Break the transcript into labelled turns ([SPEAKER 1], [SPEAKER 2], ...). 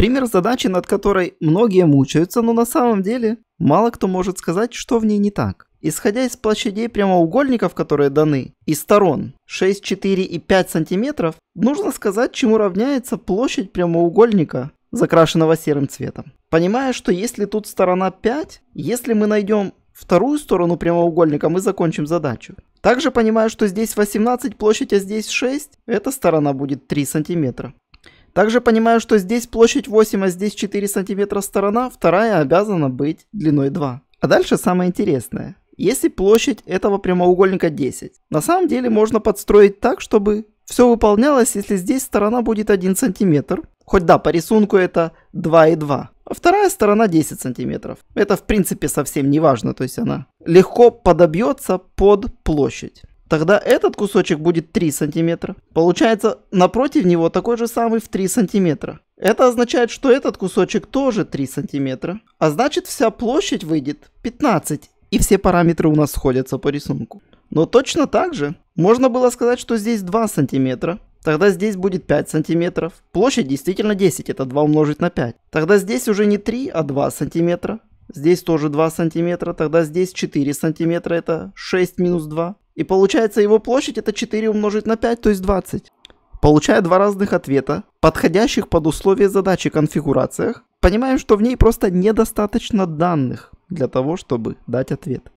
[SPEAKER 1] Пример задачи, над которой многие мучаются, но на самом деле мало кто может сказать, что в ней не так. Исходя из площадей прямоугольников, которые даны, и сторон 6, 4 и 5 сантиметров, нужно сказать, чему равняется площадь прямоугольника, закрашенного серым цветом. Понимая, что если тут сторона 5, если мы найдем вторую сторону прямоугольника, мы закончим задачу. Также понимая, что здесь 18 площадь, а здесь 6, эта сторона будет 3 сантиметра. Также понимаю, что здесь площадь 8, а здесь 4 сантиметра сторона, вторая обязана быть длиной 2. А дальше самое интересное. Если площадь этого прямоугольника 10, на самом деле можно подстроить так, чтобы все выполнялось, если здесь сторона будет 1 сантиметр, Хоть да, по рисунку это 2 и 2. А вторая сторона 10 сантиметров. Это в принципе совсем не важно, то есть она легко подобьется под площадь. Тогда этот кусочек будет 3 сантиметра. Получается, напротив него такой же самый в 3 сантиметра. Это означает, что этот кусочек тоже 3 сантиметра. А значит, вся площадь выйдет 15. И все параметры у нас сходятся по рисунку. Но точно так же можно было сказать, что здесь 2 сантиметра. Тогда здесь будет 5 сантиметров. Площадь действительно 10, это 2 умножить на 5. Тогда здесь уже не 3, а 2 сантиметра. Здесь тоже 2 сантиметра, тогда здесь 4 сантиметра, это 6 минус 2. И получается его площадь это 4 умножить на 5, то есть 20. Получая два разных ответа, подходящих под условия задачи конфигурациях, понимаем, что в ней просто недостаточно данных для того, чтобы дать ответ.